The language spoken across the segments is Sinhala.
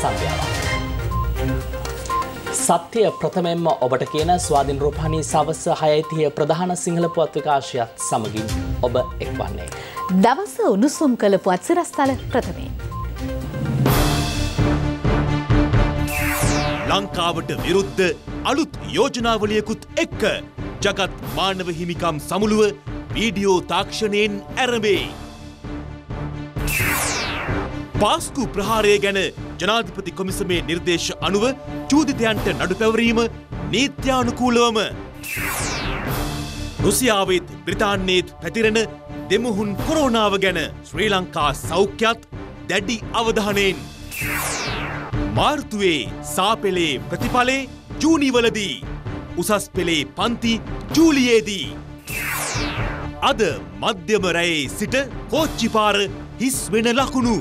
සුබ සන්ධ්‍යාවක්. සත්‍යය ප්‍රථමයෙන්ම ඔබට කියන ස්වාධින් රූපහණී සවස හයයිතිය ප්‍රධාන සිංහල පුවත් විකාශයත් සමගින් ඔබ එක්වන්නේ. දවස උණුසුම් කළ පුවත් සිරස්ථල ප්‍රථමයෙන්. ලංකාවට විරුද්ධ අලුත් යෝජනාවලියකුත් එක්ක ජගත් මානව හිමිකම් සමුළුව වීඩියෝ තාක්ෂණයෙන් ඇරඹේ. පාස්කු ප්‍රහාරය ගැන ජනාධිපති කොමිසමේ නිර්දේශ අනුව චූදිතයන්ට නඩු පැවරීම නීත්‍යානුකූලවම. රුසියාවේත් බ්‍රතාන්නේත් පැතිරෙන දෙමුහුන් කොරෝනාව ගැන ශ්‍රී ලංකා සෞඛ්‍යත් දැඩි අවධානයෙන්. මාර්තුවේ සාපෙලේ ප්‍රතිඵලේ ජූනිවලදී උසස් පෙළේ පන්ති ජූලියේදී. අද මධ්‍යම රැයේ සිට කෝච්චිපාර හිස් වෙන ලකුණු.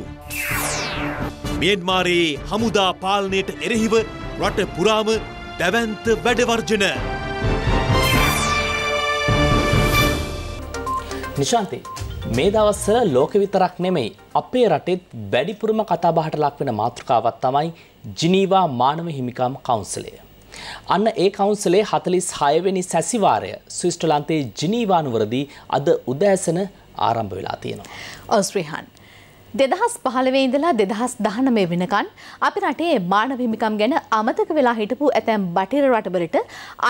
මියන්මාරයේ හමුදා පාලනයට එරෙහිව රට පුරාම දැවන්ත වැඩවර්ජන. නිශාන්ති මේ දවස්සල ලෝක විතරක් නෙමෙයි අපේ රටෙත් වැඩිපුරම කතාබහට ලක්වෙන මාතෘකාවත් තමයි ජිනීවා මානව හිමිකාම කවුන්සලය. අන්න ඒ කවුන්සලේ හතලිස් හයවෙනි සැසිවාරය ස්විස්ටලන්තයේ ජිනීවානුවරදී අද උදෑසන ආරම්භ වෙලා තියෙනවා. ඔස්්‍රහන් දෙදහස් පහළවේ ඉඳලා දෙදහස් දහනමය වෙනකන් අපි රටේ මානව හිමිකම් ගැන අමතක වෙලා හිටපු ඇතැම් බටහිර රටවලට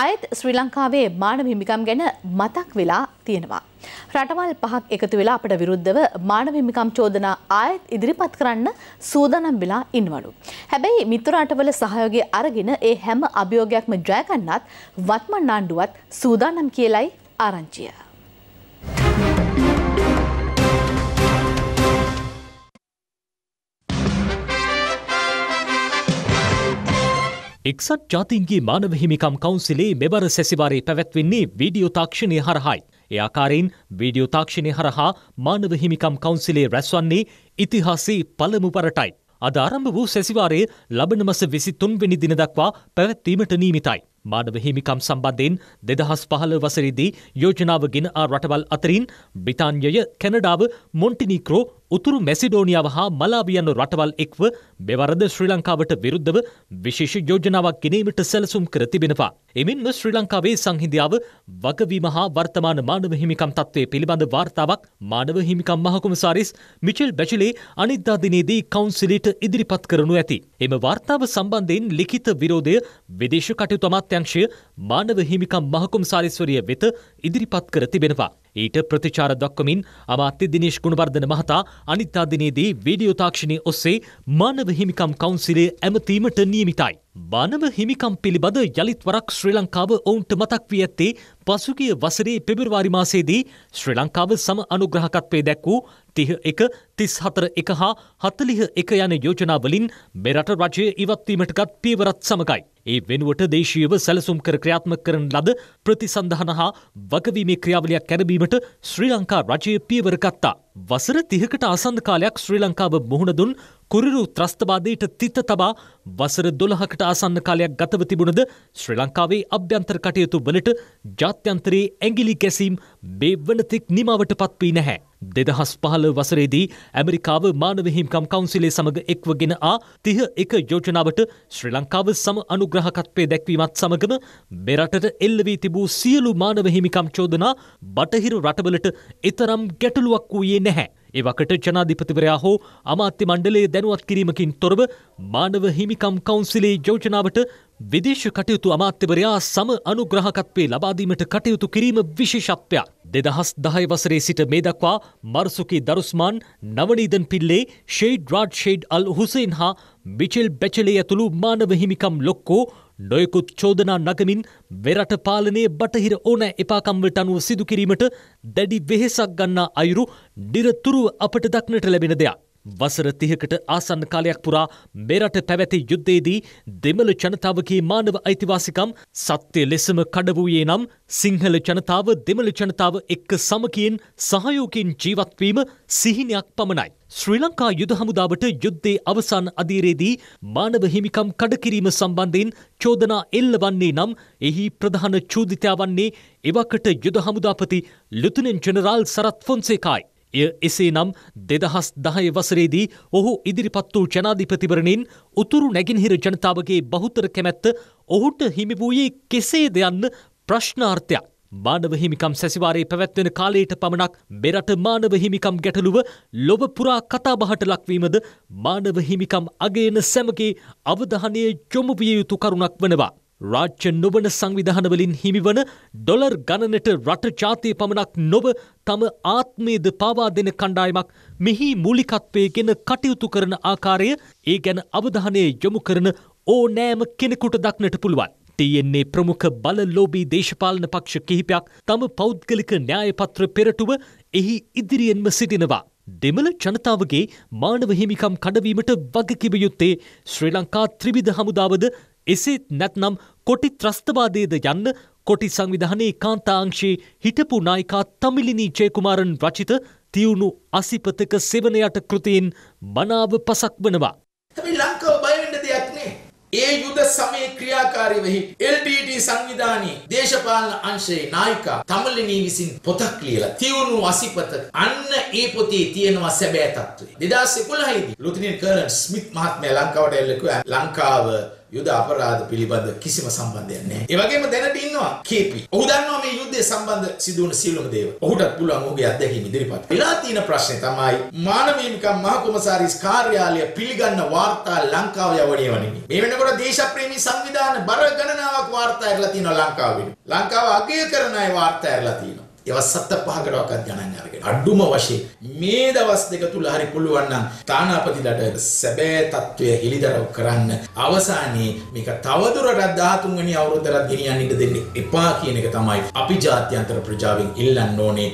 අයත් ශ්‍රී ලංකාවේ මානව හිමිකම් ගැන මතක් වෙලා තියෙනවා. රටවල් පහක් එකතු වෙලා අපට විරුද්ධව මානව හිමිකම් චෝදනා ආයත් ඉදිරිපත් කරන්න සූදානම් වෙලා ඉන්නවලු. හැබැයි මිතුර රටවල සහයෝගය අරගෙන ඒ හැම අභියෝගයක්ම ජය ගන්නත් වත්මන් ආණ්ඩුවත් සූදානම් කියලයි ආරංචිය. එක්සත් ජාතින්ගේ මානව හිමිකම් කවන්සිලේ මෙවර සැසිවාරයේ පැවැත්වෙන්නේ වීඩියෝ තාක්ෂණය හරහායි. ඒ ආකාරයෙන් වීඩියෝ තාක්ෂණය හරහා මානව හිමිකම් කවන්සිලේ රැස්වන්නේ ඉතිහාසයේ පළමු වරටයි. අද ආරම්භ වූ සැසිවාරයේ ලබන මස 23 වෙනි දින දක්වා පැවැත්වීමට නියමිතයි. මානව හිමිකම් සම්බන්ධයෙන් දෙදහස් පහළ වසරේදී යෝජනාව ගෙන ආ රටවල් අතරින් බ්‍රිතාන්්‍යය කැනඩාව මොන්ටිනිික්‍රෝ උතුරු මැසිඩෝනිියාව හා මලාවි යන රටවල් එක්ව මෙවරද ශ්‍රී ලංකාවට විරුද්ධව විශේෂ යෝජනාවක් ගෙනීමට සැලසුම් කර තිබෙනවා. එමින්ම ශ්‍රී ලංකාවේ සංහිදියාව වගවීම හා වර්තමාන මානව හිමිකම් තත්ත්වය පිළිබඳ වාර්තාවක් මානව හිමිකම් මහකුමසාරිස් මිචල් බැචලේ අනිද්දාදිනේදී කවන්සිලට ඉදිරිපත් කරනු ඇති. එම වාර්තාව සම්බන්ධයෙන් ලිඛිත විරෝධය විදේශ කටයුතුමත් අමාත්‍යංශය මානව හිමිකම් මහකුම්සාරිස්වරිය වෙත ඉදිරිපත් කර තිබෙනවා. ඊට ප්‍රතිචාර දක්වමින් අමාත්‍ය දිනේශ් ගුණවර්ධන මහතා අනිත්තා දිනේදී වීඩියෝ තාක්ෂණය ඔස්සේ මානව හිමිකම් කවුන්සිලේ ඇමතීමට නියමිතයි. මානව හිමිකම් පිළිබඳ යළිත් වරක් ශ්‍රී ලංකාව ඔවුන්ට මතක් වී ඇත්තේ පසුගිය වසරේ පෙබරවාරි මාසයේදී ශ්‍රී ලංකාව සම අනුග්‍රහකත්වයේ දැක්වූ තිහ එක තිස් හතර එක හා හතලිහ එක යන යෝජනාවලින් මෙරට රජය ඉවත්වීමට ගත් පීවරත් සමඟයි. ඒ වෙනුවට දේශීයව සැලසුම් කර ක්‍රියාත්ම කරන ලද ප්‍රතිසන්ධහන හා වගවීමේ ක්‍රියාවලයක් කැරබීම ගැනීමට ශ්‍රී ලංකා රජය පියවරගත්තා. වසර තිහකට ආසන්ධ කාලයක් ශ්‍රී ලංකාව මුහුණදුන් කුරිරු ත්‍රස්තවාදයට තිත තබා වසර දොළහකට ආසන්න කාලයක් ගතව තිබුණද ශ්‍රී ලංකාවේ අභ්‍යන්තර කටයුතු වලට ජාත්‍යන්තරයේ ඇගිලි ගැසීම් මේ වනතෙක් නිමාවට පත්වී නැහැ. දෙදහස් පහල වසරේදී ඇමරිකාව මානවහිම්කම් කවන්සිලේ සමඟ එක්වගෙන ආ තිහ එක යෝජනාවට ශ්‍රී ලංකාව සම අනුග්‍රහකත්වය දැක්වීමත් සමගම මෙරටට එල්ලවී තිබූ සියලු මානවහිමිකම් චෝදනා බටහිර රටවලට එතරම් ගැටලුවක් වූයේ නැහැ. එවකට ජනාධිපතිවරයා හෝ අමාත්‍ය මණ්ඩලයේ දැනුවත් කිරීමකින් තොරව මානව හිමිකම් කවුන්සිලේ යෝජනාවට විදේශ කටයුතු අමාත්‍යවරයා සම අනුග්‍රහකත්වේ ලබාදීමට කටයුතු කිරීම විශේෂත්වයක්. දෙදහස් දහය වසරේ සිට මේ දක්වා Marzuki Darusman Navanethem Pillay Zeid Ra'ad Zeid Al Hussein හා මිචෙල් බැචලේ ඇතුළු මානව හිමිකම් ලොක්කෝ නොයකුත් චෝදනා නගමින් වෙරට පාලනයේ බටහිර ඕනෑ එපාකම්වලට අනුව සිදුකිරීමට දැඩි වෙහෙසක් ගන්නා අයුරු නිරතුරුව අපට දක්නට ලැබෙන දෙයක්. වසර තිහකට ආසන්න කාලයක් පුරා මෙරට පැවැති යුද්ධයේදී දෙමළ ජනතාවගේ මානව අයිතිවාසිකම් සත්‍ය ලෙසම කඩවූයේ නම් සිංහල ජනතාව දෙමළ ජනතාව එක්ක සමකයෙන් සහයෝකින් ජීවත්වීම සිහිනයක් පමණයි. ශ්‍රී ලංකා යුද හමුදාවට යුද්ධේ අවසන් අධීරයේදී මානව හිමිකම් කඩකිරීම සම්බන්ධයෙන් චෝදනා එල්ල වන්නේ නම් එහි ප්‍රධාන චෝදිතයා වන්නේ එවකට යුද හමුදාපති ලුතුනෙන් ජනරාල් සරත් ෆොන්සේකායි. එය එසේ නම් දෙදහස් දහය වසරේදී ඔහු ඉදිරිපත් වූ ජනාධිපතිවරණින් උතුරු නැගින්හිර ජනතාවගේ බහුතර කැමැත්ත ඔහුට හිමි වූයේ කෙසේද යන්න ප්‍රශ්නාර්ථයක්. මානව හිමිකම් සැසිවාරයේ පැවැත්වෙන කාලයට පමණක් මෙරට මානව හිමිකම් ගැටලුව ලොව පුරා කතාබහට ලක්වීමද මානව හිමිකම් අගේන සැමගේ අවධානය යොමු විය යුතු කරුණක් වනවා. රාජ්‍ය නොවන සංවිධානවලින් හිමිවන ඩොලර් ගණනට රට ජාතිය පමණක් නොව තම ආත්මේද පාවා දෙන කණ්ඩායමක් මෙහි මූලිකත්වයගෙන කටයුතු කරන ආකාරය ඒ ගැන අවධානය යොමු කරන ඕනෑම කෙනෙකුට දක්නට පුළුවන්. තියෙන්නේ ප්‍රමුඛ බලලෝබී දේශපාලන පක්ෂ කිහිපයක් තම පෞද්ගලික න්‍යායපත්‍ර පෙරටුව එහි ඉදිරියෙන්ම සිටිනවා. දෙමළ ජනතාවගේ මානව හිමිකම් කඩවීමට වගකිව යුත්තේ ශ්‍රී ලංකා ත්‍රිවිධ හමුදාවද එසේත් නැත්නම් කොටි ත්‍රස්තවාදයද යන්න කොටි සංවිධානයේ කාන්තාංශයේ හිටපු නායිකා තමිලිනී ජයකුමාරන් රචිත තියුණු අසිපතක සෙවනයට කෘතියෙන් මනාව පසක් වනවා. හැබැයි ලංකාව බය වෙන්න දෙයක් නෑ. ඒ යුද සමයේ ක්‍රියාකාරී වෙහි LDT සංවිධානයේ දේශපාලන අංශයේ නායිකා තමිලිනී විසින් පොතක් ලියලා තියුණු අසිපතක අන්න ඒ පොතේ තියෙනවා සැබෑ තත්ත්වය. 2011 දී ලුතිනන් කර්ලන් ස්මිත් මහත්මයා ලංකාවට එල්ලකුවා ලංකාව යුද අපරාධ පිළිබඳ කිසිම සම්බන්ධයක් නැහැ. ඒ වගේම දැනට ඉන්නවා කේපි. ඔහු දන්නවා මේ යුද්ධය සම්බන්ධ සිදුවන සියලුම දේවල්. ඔහුටත් පුළුවන් ඔහුගේ අත්දැකීම් ඉදිරිපත්. වෙලා තියෙන ප්‍රශ්නේ තමයි මානවීයකම් මහ කොමසාරිස් කාර්යාලය පිළිගන්න වාර්තා ලංකාව යවණේ වනේ. මේ වෙනකොට දේශප්‍රේමී සංවිධාන බර ගණනාවක් වාර්තා කරලා තියෙනවා ලංකාව වෙනුවෙන්. ලංකාව අගය කරන අය වාර්තා කරලා තියෙනවා. දවස් 7ක් 5කටවත් ගණන් අරගෙන අඩුම වශයෙන් මේ දවස් දෙක තුල හරි පුළුවන් නම් තානාපතිලට සැබෑ తত্ত্বය හිලිදරව් කරන්න අවසානයේ මේක තවදුරටත් 13 වෙනි අවුරුද්දට ගෙනියන්න ඉඩ දෙන්න එපා කියන එක තමයි අපි ජාත්‍යන්තර ප්‍රජාවෙන් ඉල්ලන්න ඕනේ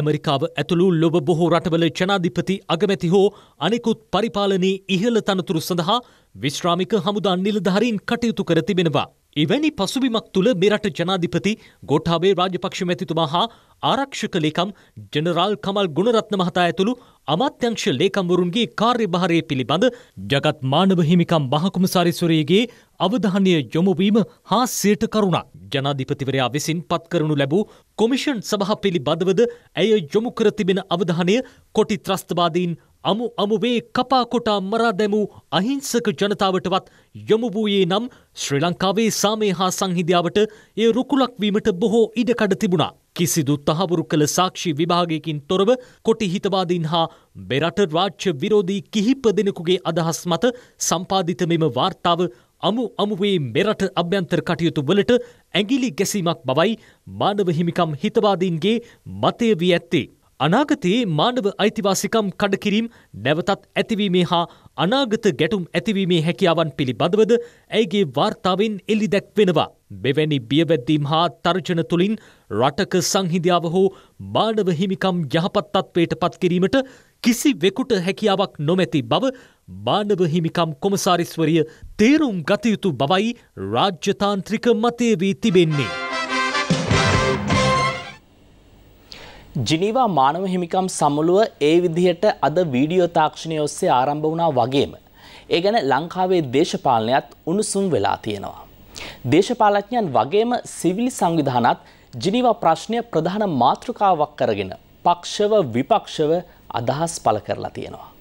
ඇමරිකාව ඇතුළු ලොබ බොහෝ රටවල ජනාධිපති අගමැති හෝ අනෙකුත් පරිපාලනයේ ඉහළ තනතුරු සඳහා විශ්‍රාමික හමුදා නිලධහරින් කටයුතු කර තිබෙනවා. එවැනි පසුබිමක් තුළ මෙරට ජනාධිපති ගොට්හාබේ රාජපක්ෂ මැතිතුමා හා ආරක්ෂක ලේකම් ජනරාල් කමල් ගුණරත්න මහතා ඇතුළු අමාත්‍යංශ ලේකම්වරුන්ගේ කාර්යභාරය පිළිබඳ ජගත් මානව හිමිකම් මහකුමසාරිස්වරයගේ අවධානය යොමුවීම හා සයට කරුණක් ජනාධිපතිවරයා විසින් පත්කරනු ලැබූ කොමිෂන් සභහ පිළිබඳවද ඇය යොමු කර තිබෙන අවධානය කොටි ත්‍රස්තවාදීන් අමු අමුවේ කපාකොටා මරා දැමූ අහිංසක ජනතාවටවත් යොමු වූයේ නම් ශ්‍රී ලංකාවේ සාමය හා සංහිධාවට ඒ රුකුලක්වීමට බොහෝ ඉඩකඩ තිබුණා. කිසිදු තහවුරු කළ සාක්ෂි විභාගයකින් තොරව කොටි හිතවාදීන් හා බෙරට රාජ්‍ය විරෝධී කිහිප දෙනෙකුගේ අදහස් මත සම්පාධිත මෙම වාර්තාව අමු අමුවේ මෙරට අභ්‍යන්තර කටයුතු වලට ඇගිලි ගැසීමක් බවයි මානව හිමිකම් හිතවාදීන්ගේ මතය වී ඇත්තේ. අනාගතයේ මානව අයිතිවාසිකම් කඩකිරීම් නැවතත් ඇතිවීමේ හා අනාගත ගැටුම් ඇතිවීමේ හැකියාවන් පිළිබඳවද ඇගේ වාර්තාවෙන් එලි දැක්වෙනවා. මෙවැනි බියවැද්දීම් හා තර්ජන තුළින් රටක සංහිදියාව හෝ මානව හිමිකම් යහපත්තත්වයට පත්කිරීමට කිසි වෙකුට හැකියාවක් නොමැති බව මානව හිමිකම් කොමසාරිස්වරිය තේරුම් ගතයුතු බවයි රාජ්‍යතාන්ත්‍රික මතය වී තිබෙන්නේ. ජිනීවා මානව හිමිකම් සමුළුව ඒ විදිහට අද වීඩියෝ තාක්ෂණය ඔස්සේ ආරම්භ වුණා වගේම. ඒ ගැන ලංකාවේ දේශපාලනයත් උණුසුම් වෙලා තියෙනවා. දේශපාලඥයන් වගේම සිවිලි සංවිධානත් ජිනිවා ප්‍රශ්නය ප්‍රධාන මාතෘකාවක් කරගෙන පක්ෂව විපක්ෂව අදහස් පළ කරලා තියෙනවා.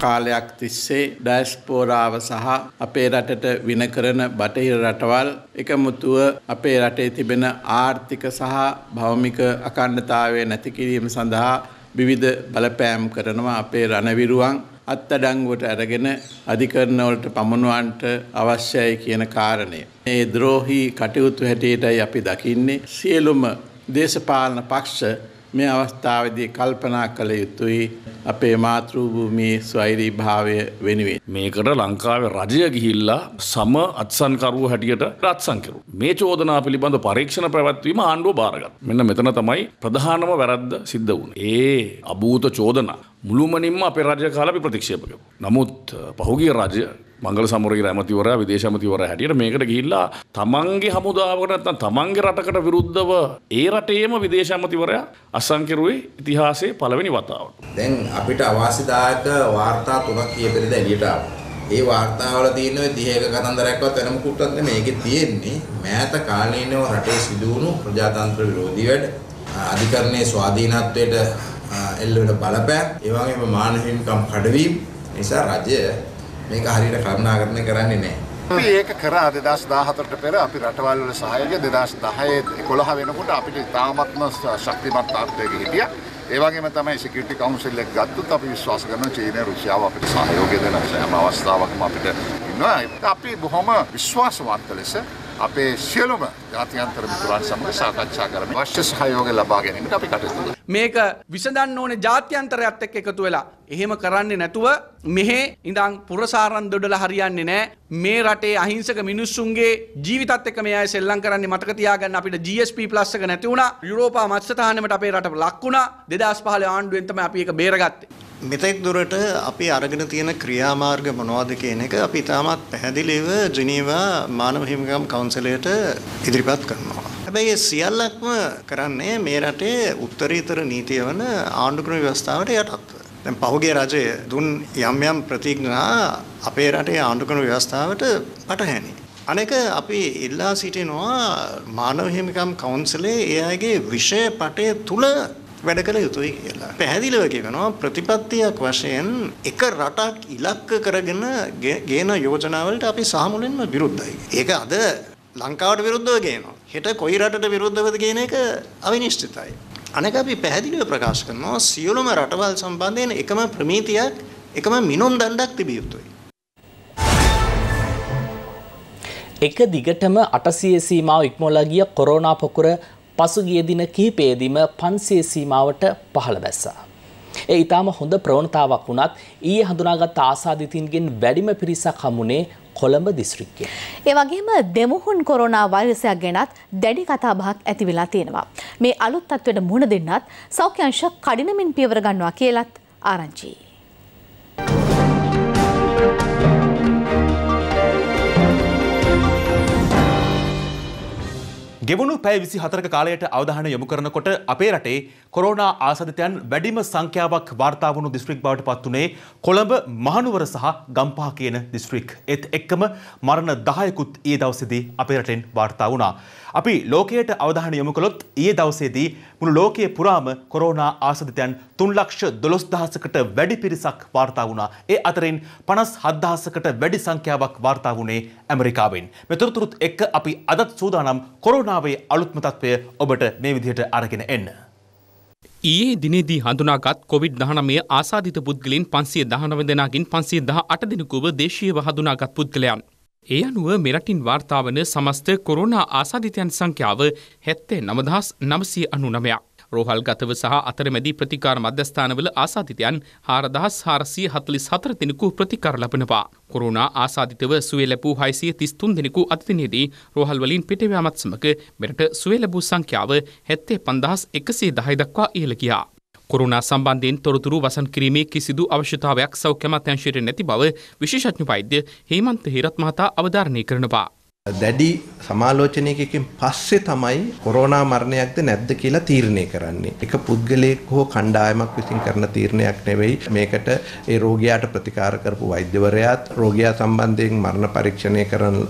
කාලයක් තිස්සේ ඩයිස්පෝරාව සහ අපේ රටට වින කරන බටහිර රටවල් එකමුතුව අපේ රටේ තිබෙන ආර්ථික සහ භෞමික අකණ්ඩතාවය නැති කිරීම සඳහා විවිධ බලපෑම් කරනවා අපේ රණවිරුවන් අත්තඩංගුවට අරගෙන අධිකරණවලට පමණුවන්ට අවශ්‍යයි කියන කාරණය. ඒ ද්‍රෝහි කටයුතු හැටියටයි අපි දකින්නේ සියලුම දේශපාලන පක්ෂ මේ අවස්ථාවදී කල්පනා කළ යුතුයි අපේ මාතෘභූමියේ ස්වෛරී භාවය වෙනුවෙන්. මේකට ලංකාවේ රජය ගිහිල්ලා සම අත්සන්කරුව හැටියට රත්සංකරු. මේ චෝදනා පිළිබඳ පරීක්ෂණ පැවැත්වීම ආණ්ඩුව භාරගත්. මෙන්න මෙතන තමයි ප්‍රධානම වැරද්ද සිද්ධ වුණේ. ඒ අභූත චෝදනා මුළුමනින්ම අපේ රජය කාලා අපි ප්‍රතික්ෂේප කළා. නමුත් පහුගිය රජය මංගල සමරගේ ඇමතිවරයා විදේශමතිවරයා හැටියට මේකට ගිහිල්ලා තමන්ගේ හමුදාවකට නැත්නම් තමන්ගේ රටකට විරුද්ධව ඒ රටේම විදේශමතිවරයා අසංකිරුවේ ඉතිහාසයේ පළවෙනි වතාවට. දැන් අපිට අවශ්‍යදායක වාර්තා තුනක් කියපෙරේද එළියට ආවා. ඒ වාර්තාවල තියෙන ওই 31 කතන්දරයක්වත් වෙනම කුට්ටක් නෙමෙයි. ඒකේ තියෙන්නේ මෑත කාලීනව රටේ සිදු වුණු ප්‍රජාතන්ත්‍ර විරෝධී වැඩ, අධිකරණයේ ස්වාධීනත්වයට එල්ල වෙන බලපෑම්, ඒ වගේම මානව හිමිකම් කඩවීම නිසා රජය මේක හරියට කරුණාකරණය කරන්නේ නැහැ. අපි ඒක කරා 2014ට පෙර අපි රටවල් වල සහායය 2010 11 වෙනකොට අපිට ඉතාමත්ම ශක්තිමත් තාක්ෂණයක හිටියා. ඒ වගේම තමයි සිකියුරිටි කවුන්සිල් එක ගත්තොත් අපි විශ්වාස කරනවා චීනය රුසියාව අපිට සහයෝගය දෙන හැම අවස්ථාවකම අපිට ඉන්නවා. අපි බොහොම විශ්වාසවන්ත ලෙස අපේ සියලුම ජාත්‍යන්තර මිතුරන් සමග සාකච්ඡා කරමින් අවශ්‍ය සහයෝගය ලබා ගැනීමට අපි කටයුතු කරනවා. මේක විසඳන්න ඕනේ ජාත්‍යන්තරයත් එක්ක එකතු වෙලා. එහෙම කරන්නේ නැතුව මෙහි ඉඳන් පුරසාරන් දොඩලා හරියන්නේ නැහැ. මේ රටේ අහිංසක මිනිස්සුන්ගේ ජීවිතත් එක්ක මේ අය සෙල්ලම් කරන්නේ මතක තියාගන්න අපිට GSP plus එක නැති වුණා. යුරෝපා මත්ස්‍ය තහනමට අපේ රට ලක් වුණා. 2015 ආණ්ඩුවෙන් තමයි අපි ඒක බේරගත්තේ. මෙතෙක් දුරට අපි අරගෙන තියෙන ක්‍රියාමාර්ග මොනවද කියන එක අපි ඉතාමත් පැහැදිලිව ජිනීවා මානව හිමිකම් කවුන්සිලයට ඉදිරිපත් කරනවා. හැබැයි සියල්ලක්ම කරන්නේ මේ රටේ උත්තරීතර නීතිය වන ආණ්ඩුක්‍රම ව්‍යවස්ථාවට යටත්ව. දැන් පහුගිය රජය දුන් යම් යම් ප්‍රතිඥා අපේ රටේ ආණ්ඩුක්‍රම ව්‍යවස්ථාවට පටහැනි. අනෙක අපි ඉල්ලා සිටිනවා මානව හිමිකම් කවුන්සිලේ ඒ අයගේ විෂය පටය තුල වැඩ කළ යුතුයි කියලා. පැහැදිලිව කියනවා ප්‍රතිපත්තියක් වශයෙන් එක රටක් ඉලක්ක කරගෙන ගේන යෝජනාවලට අපි සාමුලින්ම විරුද්ධයි. ඒක අද ලංකාවට විරුද්ධව ගේනවා. හෙට කොයි රටට විරුද්ධවද කියන එක අවිනිශ්චිතයි. අනෙක අපි පැහැදිලිව ප්‍රකාශ කරනවා සියලුම රටවල් සම්බන්ධයෙන් එකම ප්‍රමීතියක් එකම මිනුම් දණ්ඩක් තිබිය යුතුයි. එක දිගටම 800 සීමාව ඉක්මවලා ගිය කොරෝනා පොකුර පසුගිය දින කිහිපයේදීම 500 සීමාවට පහළ බැස්සා. ඒ ඊටාම හොඳ ප්‍රවණතාවක් වුණත් ඊයේ හඳුනාගත් ආසාදිතින්ගෙන් වැඩිම පිරිසක් හමුනේ කොළඹ දිස්ත්‍රික්කය. ඒ වගේම දෙමුහුන් කොරෝනා වෛරසයක් ගැනත් දැඩි කතාබහක් ඇති වෙලා තියෙනවා. මේ අලුත් තත්ත්වයට මුහුණ දෙන්නත් සෞඛ්‍ය අංශ කඩිනමින් පියවර ගන්නවා කියලත් ආරංචියි. ගෙවුණු පැය විසි හතරක කාලයට අවධාන යොමු කරනකොට අපේ රටේ කොරෝනා ආසධතයන් වැඩිම සංඛ්‍යාවක් වාර්තාාවුණු දිස්ත්‍රික් බවට පත්වනේ කොළඹ මහනුවර සහ ගම්පා කියන දිස්ත්‍රික්. එත් එක්කම මරණ දායකුත් ඒ දවසිදී අපේ රටෙන් වාර්තා වුණා. අපි ලෝකයට අවධානය යොමු කළොත් ඊයේ දවසේදී මුළු ලෝකයේ පුරාම කොරෝනා ආසදිතයන් 3,12,000කට වැඩි පිරිසක් වාර්තා වුණා. ඒ අතරින් 57,000කට වැඩි සංඛ්‍යාවක් වාර්තා වුණේ ඇමරිකාවෙන්. මෙතරතුරුත් එක්ක අපි අදත් සූදානම් කොරෝනාවේ අලුත්ම තත්ත්වය ඔබට මේ විදිහට අරගෙන එන්න. ඊයේ දිනේදී හඳුනාගත් කොවිD-19 ආසාදිත පුද්ගලයන් 519 දෙනාගෙන් 518 දෙනෙකුව දේශීයව හඳුනාගත් පුද්ගලයන්. ඒ අනුව මෙරටින් වාර්තාාවන සමස්ත කොරුණ ආසාධිතයන් සංඛ්‍යාව හැත්තේ නමදහස් නමසී අනු නමයක්. රෝහල් ගතව සහ අතරමැදි ප්‍රතිකාර මධ්‍යස්ථානවල ආසාධිතයන් හාරදහස් හාරසී හතලිස් හතර දෙෙනෙකු ප්‍රතිකාර ලබනවා. කොරුණ ආසාධිතව සුවලැපූ හයිසිය තිස්තුන් දෙෙනෙකු අතිනයේදී රෝහල්වලින් පිටවයාමත් සමක මෙරට සුවලබූ සංඛ්‍යාව හැත්තේ පන්දහස් එකසේ දහයි දක්වා ඉහලකයා. කොරුණා සම්බන්ධයෙන් තොරතුරු වසන් කිරීමේ කිසිදු අවශ්‍යතාවයක් සෞඛ්‍ය අමාත්‍යාංශයට නැති බව විශේෂඥ වෛද්‍ය හේමන්ත හේරත් මහතා අවධාරණය කරනවා. දැඩි සමාලෝචනයකින් පස්සේ තමයි කොරෝනා මරණයක්ද නැද්ද කියලා තීරණය කරන්නේ. එක පුද්ගලයෙක් හෝ කණ්ඩායමක් විසින් කරන තීරණයක් නෙවෙයි. මේකට ඒ රෝගියාට ප්‍රතිකාර කරපු වෛද්‍යවරයාත්, රෝගියා සම්බන්ධයෙන් මරණ පරීක්ෂණය කරන්න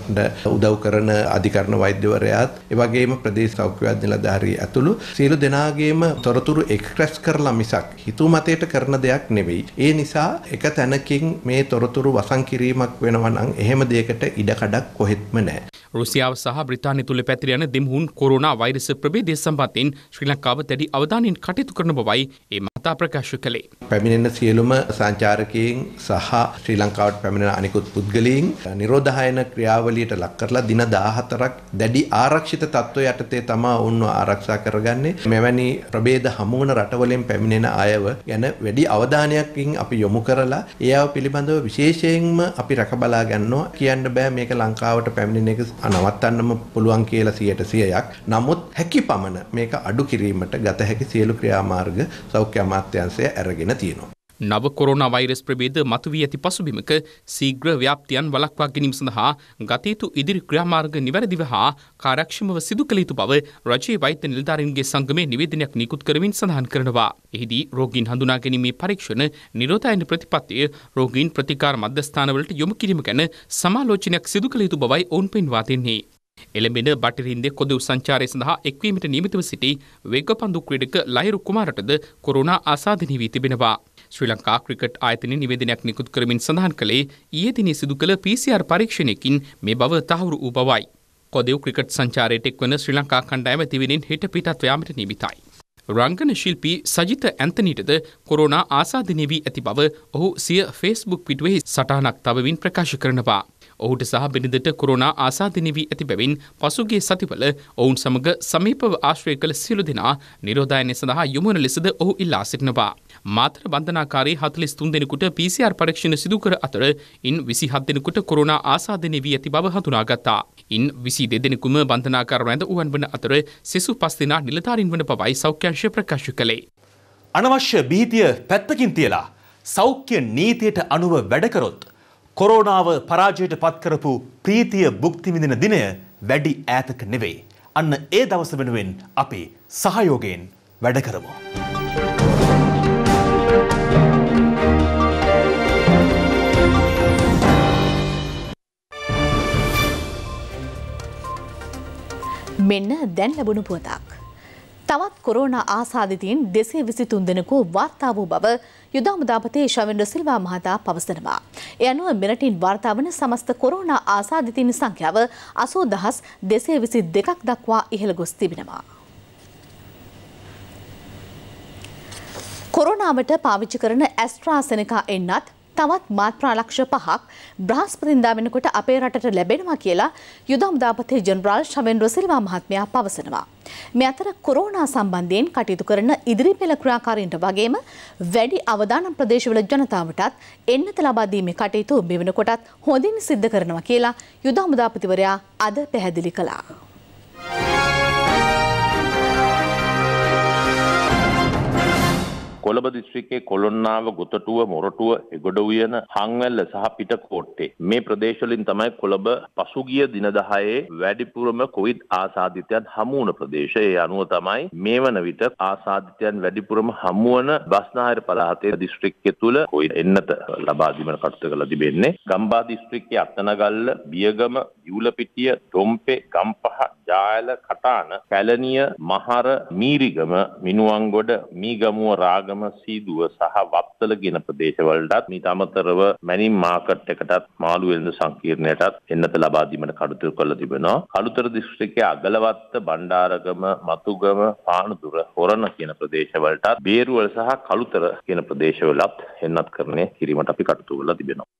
උදව් කරන අධිකරණ වෛද්‍යවරයාත්, ඒ වගේම ප්‍රදේශ සෞඛ්‍යවේද නිලධාරී ඇතුළු සියලු දෙනාගේම තොරතුරු එක්ස්ප්‍රස් කරලා මිසක් හිතුමතේට කරන දෙයක් නෙවෙයි. ඒ නිසා එක තැනකින් මේ තොරතුරු වසන් කිරීමක් වෙනවා නම් එහෙම දෙයකට ඉඩ කඩක් කොහෙත්ම නැහැ. රුසියාව සහ බ්‍රතාානය තුළ පැතිර යන දෙමුහුන් කොරුණ වෛරස ප්‍රබේදය සම්බන්ධයෙන් ශ්‍රී ලංකාව තැඩි අවධානයෙන් කටයුතු කරන බවයි එම වාර්තා ප්‍රකාශ කළේ. පැමිණෙන සියලුම සංචාරකයෙන් සහ ශ්‍රී ලංකාවට පැමිණෙන අනිකුත් පුද්ගලයන් නිරෝධායන ක්‍රියාවලියට ලක් කරලා දින 14ක් දැඩි ආරක්ෂිත තත්ත්ව යටතේ තමා උන්ව ආරක්ෂා කරගන්නේ. මෙවැනි ප්‍රභේද හමු වන රටවලින් පැමිණෙන අයව ගැන වැඩි අවධානයකින් අපි යොමු කරලා ඒ අය පිළිබඳව විශේෂයෙන්ම අපි රකබලා ගන්නවා. කියන්න බෑ මේක ලංකාවට පැමිණෙන එක නවත්තන්නම පුළුවන් කියලා 100%ක්. නමුත් හැකි පමණ මේක අඩු කිරීමට ගත හැකි සියලු ක්‍රියාමාර්ග සෞඛ්‍ය අමාත්‍යංශය අරගෙන තියෙනවා. නව කොරෝන වෛරස් ප්‍රබේද මතුවී ඇති පසුබිමක සීග්‍ර ව්‍යාප්තියන් වලක්වා ගැනීම සඳහා ගතයුතු ඉදිරි ක්‍රියාමාර්ග නිවැරදිව හා කාර්යක්ෂමව සිදු කළ යුතු බව රජයේ වෛද්‍ය නිලධාරීන්ගේ සංගමේ නිවේදනයක් නිකුත් කරමින් සඳහන් කරනවා. එහිදී රෝගීන් හඳුනා ගැනීමේ පරීක්ෂණ, නිරෝධායන ප්‍රතිපත්තිය, රෝගීන් ප්‍රතිකාර මධ්‍යස්ථානවලට යොමු කිරීම ගැන සමාලෝචනයක් සිදු කළ යුතු බවයි ඔවුන් පෙන්වා දෙන්නේ. එළඹෙන බටහිරින්ද කොදු සංචාරය සඳහා එක්වීමට නියමිතව සිටි වෙග්ගපන්දු ක්‍රීඩක ලහිරු කුමාරටද කොරුණා ආසාදනී වී තිබෙනවා. ශ්‍රී ලංකා ක්‍රිකට් ආයතනයේ නිවේදනයක් නිකුත් කරමින් සඳහන් කළේ ඊයේ දිනේ සිදු කළ PCR පරීක්ෂණයකින් මේ බව තහවුරු වූ බවයි. කොදෙව් ක්‍රිකට් සංචාරයට එක්වන ශ්‍රී ලංකා කණ්ඩායම තිවිනෙන් හෙට පිටත් යාමට නියමිතයි. රංගන ශිල්පී සජිත ඇන්තනීටද කොරෝනා ආසාධනය වී ඇති බව ඔහු සිය ෆේස්බුක් පිටුවෙහි සටහනක් තවවින් ප්‍රකාශ කරනවා. ඔහුට සහ බිරිඳට කොරෝනා ආසාදින වී ඇති බැවින් පසුගිය සතිවල ඔවුන් සමග සමීපව ආශ්‍රය කළ සියලු දෙනා නිරෝධායනය සඳහා යොමුවන ලෙසද ඔහු ඉල්ලා සිටිනවා. මාතර බන්ධනාකාරී 43 දෙනෙකුට PCR පරීක්ෂණ සිදු කර අතර ඉන් 27 දෙනෙකුට කොරෝනා ආසාදින වී ඇති බව හඳුනාගත්තා. ඉන් 22 දෙනෙකුම බන්ධනාකාර රැඳ උවන් වන අතර සිසු 5 දෙනා නිලධාරීන් වන බවයි සෞඛ්‍යංශය ප්‍රකාශ කළේ. අනවශ්‍ය බීතිය පැත්තකින් තියලා සෞඛ්‍ය නීතියට අනුව වැඩකරොත් කොරෝනාව පරාජයට පත්කරපු ප්‍රීතිය බුක්තිවිඳින දිනය වැඩි ඈතක නෙවෙයි. අන්න ඒ දවස වෙනුවෙන් අපි සහයෝගයෙන් වැඩ කරමු. මෙන්න දැන් ලැබුණු පුවතක්. තවත් කොරෝනා ආසාධිතයෙන් දෙසේ විසි තුන් දෙනකු වාර්තා වූ බව යුද අමුදාපති ශවින්ඩ සිල්වා මහතා පවසනවා. එ අනුව මෙරටින් වාර්තාාවන සමස්ත කොරෝනා ආසාධිතීන් සංඛ්‍යාව අසූ දහස් දෙසේ විසි දෙකක් දක්වා ඉහළ ගොස් තිබෙනවා. කොරෝනාවට පාවිච්චි කරන ඇස්ට්‍රාසනකා එන්නත් තවත් මාත්‍රාලක්ෂ පහක් බ්‍රහස්පතින්දා වෙනකොට අපේ රටට ලැබෙනවා කියලා යුද හමුදාපතේ ජනරාල් ශවෙන්ද්‍ර සිල්වා මහත්මයා පවසනවා. මේ අතර කොරෝනා සම්බන්ධයෙන් කටයුතු කරන ඉදිරි පෙළ ක්‍රියාකාරීන්ට වගේම වැඩි අවදානම් ප්‍රදේශවල ජනතාවටත් එන්නත ලබා දීමේ කටයුතු මෙවන කොටත් හොඳින් සිද්ධ කරනවා කියලා යුද හමුදාපතිවරයා අද පැහැදිලි කළා. කොළඹ දිස්ත්‍රික්කේ කොළොන්නාව ගොතටුව මොරටුව එගොඩ උයන හංවැල්ල සහ පිටකෝට්ටේ මේ ප්‍රදේශවලින් තමයි කොළඹ පසුගිය දින 10 වැඩිපුරම කොවිඩ් ආසාදිතයන් හමු වුණ ප්‍රදේශය ඒ අනුව තමයි මේ වන විට ආසාදිතයන් වැඩිපුරම හමු වන බස්නාහිර පළාතේ දිස්ත්‍රික්කය තුළ කොවිඩ් එන්නත ලබා දීමට කටයුතු කරලා තිබෙන්නේ ගම්බා දිස්ත්‍රික්කයේ අත්තනගල්ල බියගම යුලපිටිය ඩොම්පේ ගම්පහ ජායල කටාන පැලනිය මහර මීරිගම මිනුවන්ගොඩ මීගමුව රාගම අගමසීදුව සහ වත්තල ගෙන ප්‍රදේශවලටත් මීට අමතරව මැනින් මාකට් එකටත් මාළු වෙළඳ සංකීර්ණයටත් එන්නත ලබා දීමට කටයුතු කරලා තිබෙනවා. අලුතර දිස්ත්‍රික්කයේ අගලවත්ත, බණ්ඩාරගම, මතුගම, පානදුර, හොරණ කියන ප්‍රදේශවලටත්, බේරුවල සහ කලුතර කියන ප්‍රදේශවලත් එන්නත් කරන්නේ කිරීමට අපි කටයුතු කරලා තිබෙනවා.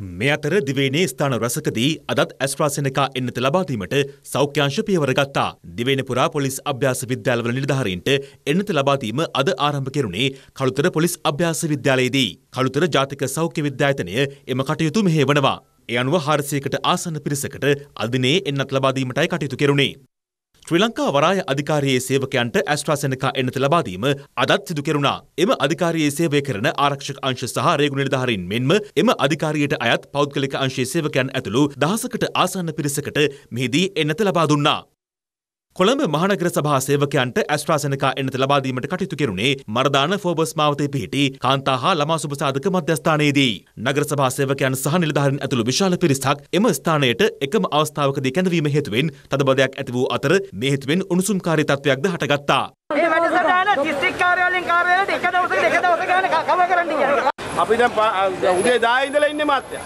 මේ අතර දිවයිනේ ස්ථාන රසකදී අදත් ඇස්ට්‍රාසෙනකා එන්නත ලබාදීමට සෞඛ්‍යංශ පියවර ගත්තා. දිවයින පුරා පොලිස් අභ්‍යාස විද්‍යාලවල නිලධාරීන්ට එන්නත ලබාදීම අද ආරම්භ කෙරුණේ කළුතර පොලිස් අභ්‍යාස විද්‍යාලයේදී. කළුතර ජාතික සෞඛ්‍ය විද්‍යායතනය එම කටයුතු මෙහෙවනවා. ඒ අනුව හාරසයකට ආසන්න පිරිසකට අදිනේ එන්නත් ලබාදීමටයි කටයුතු කෙරුණේ. ශ්‍රී ලංකා වරාය අධිකාරයේ සේවකයන්ට ඇස්ට්‍රාසෙනකා එන්නත ලබාදීම අදත් සිදු කෙරුණා. එම අධිකාරයේ සේවය කරන ආරක්ෂක අංශ සහ රේගු නිලධාරීන් මෙන්ම එම අධිකාරියට අයත් පෞද්ගලික අංශයේ සේවකයන් ඇතුළු දහසකට ආසන්න පිරිසකට මෙහිදී එන්නත ලබා දුන්නා. කොළඹ මහනගර සභා සේවකයන්ට ඇස්ට්‍රාසනකා එනත ලබාදීමට කටයුතු කෙරුණේ මරදාන ෆෝබස් මාවතේ පිහිටි කාන්තා හා ළමා සුබසාධක මධ්‍යස්ථානයේදී. නගර සභා සේවකයන් සහ නිලධාරීන් ඇතුළු විශාල පිරිසක් එම ස්ථානයට එකම අවස්ථාවකදී කැඳවීම හේතුවෙන් තදබදයක් ඇති වූ අතර මේ හේතුවෙන් උණුසුම්කාරී තත්වයක්ද හටගත්තා. මේ වැඩසටහන දිස්ත්‍රික් කාර්යාලයෙන් කාර්යාලයට එක දවසකට එක දවසක ගන්න කව කරන්න කියන්නේ. අපි දැන් උදේ 10 ඉඳලා ඉන්නේ මාත්‍යා.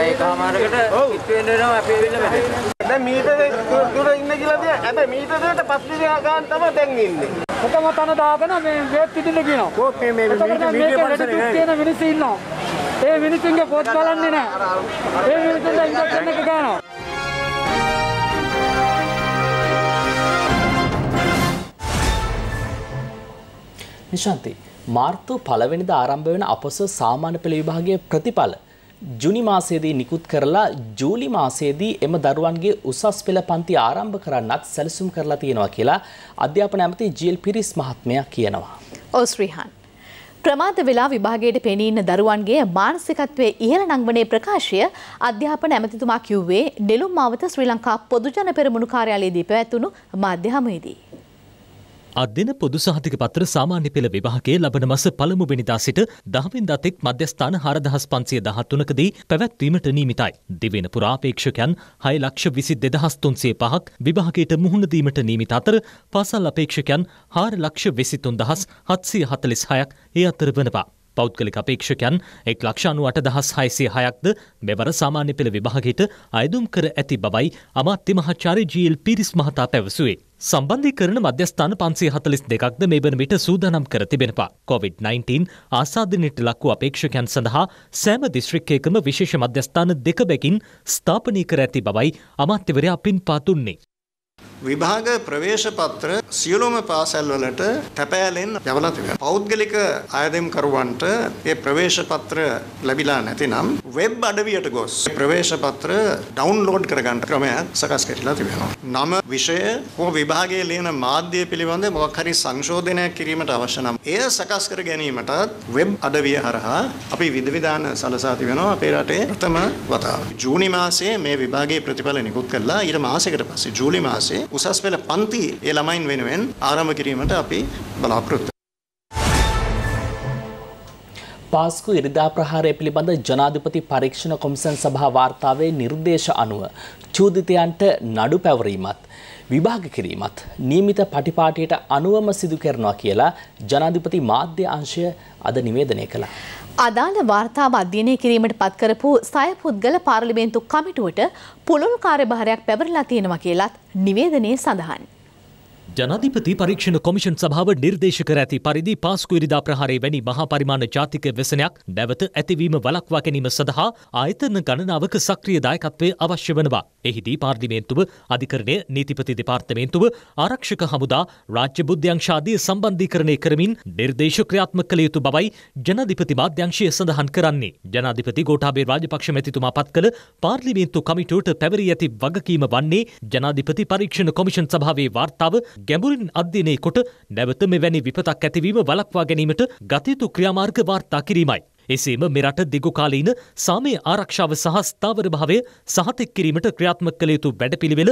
ඒකයි කමාරකට කිට්ටු වෙනවා අපි වෙන්න බෑ. දැන් මීටරේ දුර ඉන්න කියලා දැන් හැබැයි මීටරේට 5000 ගන්න තමයි දැන් ඉන්නේ. කොතම තන දාගෙන මේ වේත් පිටින්න කියනවා. කොහොත් මේ මේ මීටරේ පස්සනේ තියෙන මිනිස්සු ඉන්නවා. ඒ මිනිස්සුන්ගේ පොත් බලන්නේ නැහැ. ඒ මිනිස්සුන්ට ඉන්ජෙක්ෂන් එක ගන්නවා. නිශාන්ති මාර්තු පළවෙනිද ආරම්භ වෙන අපොස සාමාන්‍ය පෙළ විභාගයේ ප්‍රතිඵල ජුනි මාසයේදී නිකුත් කරලා ජූලි මාසයේදී එම දරුවන්ගේ උසස් පෙළ පන්ති ආරම්භ කරන්නත් සැලසුම් කරලා තියෙනවා කියලා අධ්‍යාපන ඇමති ජීල් පිරිස් මහත්මයා කියනවා. ඔස්රිහාන් ප්‍රමාද වෙලා විභාගයට පෙනී ඉන්න දරුවන්ගේ මානසිකත්වයේ ඉහළ නංවනේ ප්‍රකාශය අධ්‍යාපන ඇමතිතුමා කිව්වේ ඩෙලුම් මාවත ශ්‍රී ලංකා පොදුජන පෙරමුණු කාර්යාලයේදී පැවැත්වුණු මාධ්‍ය හමුවේදී. අදදින පොදු සහතික පත්‍ර සාමාන්‍ය පෙළ විවාහකය ලබන මස පළමු වෙනිදා සිට දහමින් දතෙක් මධ්‍යස්ථාන හරදහස් පන්සිය දහත්තුනකදී පැවැත්වීමට නීමිතයි. දෙවෙන පුරාපේක්ෂකයන් හය ලක්ෂ විසි දෙදහස්තුන්සේ පහක් විභාගයට මුහුණදීමට නීමිත අතර පාසල් අපේක්ෂකයන් හාර ලක්ෂ වෙසිතුන් දහස් හත්සිය හතලිස් හයක් ඒ අතර වනවා. පෞද්ගලික අපේක්ෂකයන් එක් ලක්ෂණු අට දහස් හයිසිය හයක්ද මෙවර සාමාන්‍ය පෙළ විභාගයට අයදුම් කර ඇති බවයි අමාත්‍ය මහාචාරය ජීල් පිරිස් මහතා පැවසුවේ. සම්බන්ධීකරණ මධ්‍යස්ථාන පන්සේ හතලිස් දෙකක්ද මේ වන විට සූදානම් කර තිබෙනවා. COොVID-19 ආසාධනයට ලක්වූ අපේක්ෂකයන් සඳහා සෑම දිශ්‍රික්කයකම විශේෂ මධ්‍යස්ථාන දෙක බැකින් ස්ථාපනී කර ඇති බවයි අමාත්‍යවරයා පින් පාතුන්නේ. විභාග ප්‍රවේශ පත්‍ර සියලුම පාසල් වලට තැපෑලෙන් යවලා තිබෙනවා. පෞද්ගලික ආයතනකරුවන්ට ඒ ප්‍රවේශ පත්‍ර ලැබිලා නැතිනම් වෙබ් අඩවියට ගොස් ප්‍රවේශ පත්‍ර ඩවුන්ලෝඩ් කරගන්න ක්‍රමයක් සකස් කරලා තිබෙනවා. නම, විෂය හෝ විභාගයේ ලියන මාධ්‍ය පිළිබඳ මොකක් හරි සංශෝධනයක් කිරීමට අවශ්‍ය නම් එය සකස් කර ගැනීමටත් වෙබ් අඩවිය හරහා අපි විධවිධාන සලසා තිබෙනවා අපේ රටේ ප්‍රථම වතාව. ජූනි මාසයේ මේ විභාගයේ ප්‍රතිඵල නිකුත් කළා. ඊට මාසයකට පස්සේ ජූලි මාසයේ උසස් පෙළ පන්ති ඒ ළමයින් වෙනුවෙන් ආරම්භ කිරීමට අපි බලාපොරොත්තු පාස්කු ඉරිදා ප්‍රහාරය පිළිබඳ ජනාධිපති පරීක්ෂණ කොමිසන් සභා වාර්තාවේ නිර්දේශ අනුව චූදිතයන්ට නඩු පැවරීමත් විභාග කිරීමත් නියමිත පටිපාටියට අනුවම සිදු කරනවා කියලා ජනාධිපති මාධ්‍ය අංශය අද නිවේදනය කළා. අදාළ වාර්තාව අධ්‍යයනය කිරීමට පත්කරපු සය පුද්ගල පාර්ලිමේන්තු කමිටුවට පුළුල් කාර්යභාරයක් පැවරලා තියෙනවා කියලත් නිවේදනයේ සඳහන්. ජනධිපති පරීක්ෂණ කොමිෂන් සභාව නිර්දේශ කර ඇති පරිදි පාස්කු ඉරිදා ප්‍රහාරය වැනි මහා පරිමාණ ජාතික වෙසනයක් නැවත ඇතිවීම වලක්වා ගැනීම සඳහා ආයතන ගණනාවක සක්‍රිය දායකත්වය අවශ්‍ය වනවා. එහිදී පාර්ලිමේන්තුව, අධිකරණය, නීතිපති දෙපාර්තමේන්තුව, ආරක්ෂක හමුදා, රාජ්‍ය බුද්ධ්‍යංශාදී සම්බන්ධීකරණය කරමින් නිර්දේශ ක්‍රියාත්මක කළ යුතු බවයි ජනාධිපති මාධ්‍යංශය සඳහන් කරන්නේ. ජනාධිපති ගෝඨාභය රාජපක්ෂ මැතිතුමා පත් කළ පාර්ලිමේන්තු කමිටුවට පැවරී ඇති වගකීම වන්නේ ජනාධිපති පරීක්ෂණ කොමිෂන් සභාවේ වාර්තාව ගැඹුරින් අධ්‍යයනය කොට නැවත මෙවැනි විපතක් ඇතිවීම වලක්වා ගැනීමට ගතයුතු ක්‍රියාමාර්ග වාර්තා කිරීමයි. එසේම මෙරට දිගුකාලීන සාමය ආරක්ෂාව සහ ස්ථාවර භාවය සහතෙක් කිරීමට ක්‍රියාත්මක කළ යුතු වැඩපිළිවෙල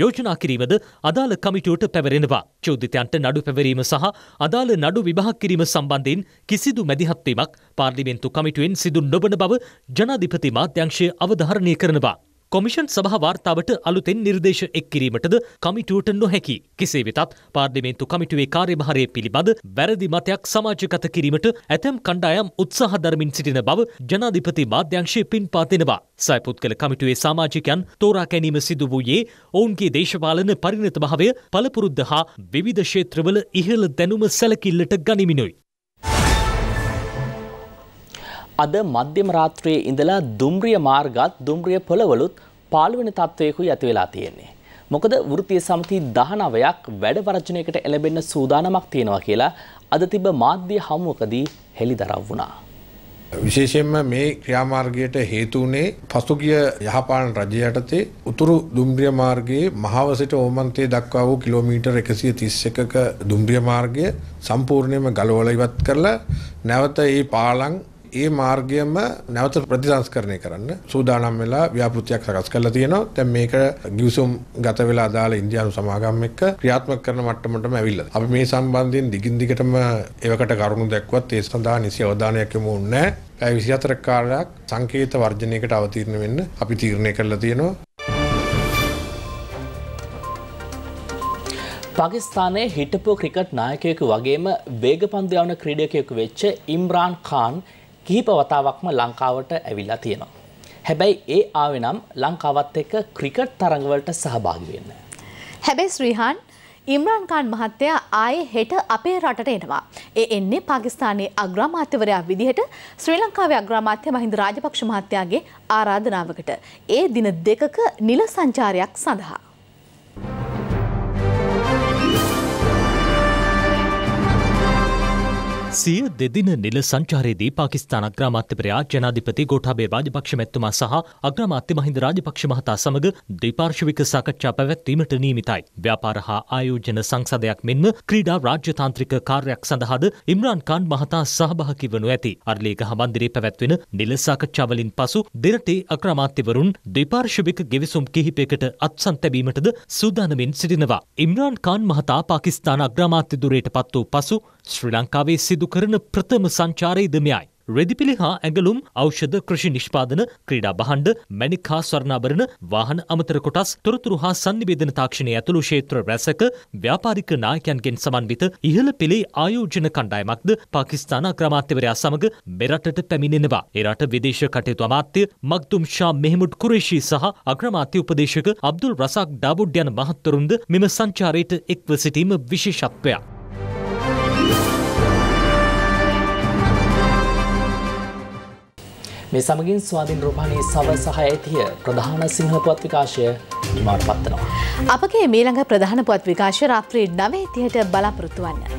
යෝජනා කිරීමද අදාළ කමිටුවට පැවරෙනවා. චෝදිතයන්ට නඩු පැවරීම සහ අදාළ නඩු විභාග කිරීම සම්බන්ධයෙන් කිසිදු මැදිහත්වීමක් පාර්ලිමේන්තු කමිටුවෙන් සිදු නොවන බව ජනාධිපති මාධ්‍යංශය අවධාරණය කරනවා. කොමිෂන් සභහ වාර්තාවට අලුතෙන් නිර්දේශ එක් කිරීමටද කමිටුවට නොහැකි. කෙසේ වෙතත් පාර්ලිමේන්තු කමිටුවේ කාර්යභාරය පිළිබඳ වැරදි මතයක් සමාජගත කිරීමට ඇතැම් කණ්ඩායම් උත්සාහධර්මින් සිටින බව ජනාධිපති මාධ්‍යංශය පින් පාතිෙනවා. සයිපුද්ගල කමිටුවේ සමාජිකයන් තෝරා කැනීම සිදු වූයේ ඔවුන්ගේ දේශපාලන පරිණතභාවය පළපුරුද්ධ හා විවිධ ශේත්‍රවල ඉහළ දැනුම සැලකිල්ලට ගනිමිනුයි. අද මධ්‍යම රාත්‍රයේ ඉඳලා දුම්රිය මාර්ගත් දුම්රිය පොළවලුත් පාළුවෙන තත්ත්වයකුයි ඇති වෙලා තියෙන්නේ. මොකද වෘත්තීය සමිති 19ක් වැඩ වර්ජනයකට එළඹෙන්න සූදානමක් තියෙනවා කියලා අද තිබ්බ මාධ්‍ය හමුවකදී හෙළිදරව් වුණා. විශේෂයෙන්ම මේ ක්‍රියාමාර්ගයට හේතු වුණේ පසුගිය යහපාලන රජය යටතේ උතුරු දුම්රිය මාර්ගයේ මහවසට ඕමන්තේ දක්වා වූ කිලෝමීටර් 131ක දුම්රිය මාර්ගය සම්පූර්ණයෙන්ම ගලවලා ඉවත් කරලා නැවත ඒ පාලම් ඒ මාර්ගයම නැවත ප්‍රතිසංස්කරණය කරන්න සූදානම් වෙලා ව්‍යාපෘතියක් සකස් කරලා තියෙනවා. දැන් මේක ගිවිසුම් ගත වෙලා අදාළ ඉන්දියානු සමාගම් එක්ක ක්‍රියාත්මක කරන මට්ටමටම ඇවිල්ලා. අපි මේ සම්බන්ධයෙන් දිගින් දිගටම එවකට කරුණු දැක්වත් ඒ සඳහා නිසි අවධානයක් යොමු වුණේ නැහැ. පැය 24 කාලයක් සංකේත වර්ජනයකට අවතීර්ණ වෙන්න අපි තීරණය කරලා තියෙනවා. පකිස්ානයේ හිටපු ක්‍රිකට් නායකයකු වගේම වේග පන්දයවන ක්‍රීඩකයකු වෙච්ච ඉම්රාන් කාන් කිහිප වතාවක්ම ලංකාවට ඇවිල්ලා තියෙනවා. හැබැයි ඒ ආවේ නම් ලංකාවත් එක්ක ක්‍රිකට් තරඟවලට සහභාගි වෙන්න. හැබැයි ශ්‍රීහාන් ඉම්රාන් ඛාන් මහත්තයා ආයේ හෙට අපේ රටට එනවා. ඒ එන්නේ පාකිස්තානයේ අග්‍රාමාත්‍යවරයා විදිහට ශ්‍රී ලංකාවේ අග්‍රාමාත්‍ය මහින්ද රාජපක්ෂ මහත්තයාගේ ආරාධනාවකට. ඒ දින දෙකක නිල සංචාරයක් සඳහා සිය දෙදින නිල සංචාරයේදී පාකිස්ාන අග්‍රාමාත්‍යපරයා ජනාධිපති ගෝටාබේ රාජපක්ෂ මැත්තුමා සහ අග්‍රමාත්‍ය මහින්ද රාජපක්ෂ මහතා සමඟ දෙපාර්ශවික සාකච්ඡා පැවැත්වීමට නීමිතයි. ව්‍යාපාර හා ආයෝජන සංසදයක් මෙන්ම ක්‍රීඩා රාජ්‍යතාන්ත්‍රික කාර්යක් සඳහාද ඉම්රාන් කාන් මහතා සහභාගි වනු ඇති. අර්ලේක හබන්දිරේ පැවැත්වෙන නිල සාකච්ඡාවලින් පසු දෙරටේ අග්‍රාමාත්‍යවරුන් දෙපාර්ශවික ගෙවිසුම් කිහිපයකට අත්සන් තැබීමටද සූදානමින් සිටිනවා. ඉම්රාන් කාන් මහතා පාකිස්ාන අග්‍රාමාත්‍ය දුරයට පත් වූ පසු ශ්‍රී ලංකාවේ සිදු පුරුදු කරන ප්‍රථම සංචාරයේද මෙයයි. රෙදිපිලි හා ඇඟලුම් ඖෂධ කෘෂි නිෂ්පාදන ක්‍රීඩා බහණ්ඩ මැණික් හා ස්වර්ණාභරණ වාහන අමතර කොටස් තොරතුරු හා sannivedana තාක්ෂණයේ ඇතුළු ක්ෂේත්‍ර රැසක ව්‍යාපාරික නායකයන්ගෙන් සමන්විත ඉහළ පෙළේ ආයෝජන කණ්ඩායමක්ද පාකිස්තාන අග්‍රාමාත්‍යවරයා සමග මෙරටට පැමිණෙනවා. ඒ රට විදේශ කටයුතු අමාත්‍ය මක්දුම් ෂා මෙහමුඩ් කුරේෂි සහ අග්‍රාමාත්‍ය උපදේශක අබ්දුල් රසාක් ඩාවුඩ් යන මහත්වරුන්ද මෙම සංචාරයට එක්ව සිටීම විශේෂත්වයක්. මේ සමගින් ස්වාධීන් රෝපණයේ සව සහ ඇතිය ප්‍රධාන සිංහ පුවත් විකාශය නිමාට පත්වනවා. අපගේ මීළඟ ප්‍රධාන පුවත් විකාශය රාත්‍රී 9:30ට බලාපොරොත්තු වන්න.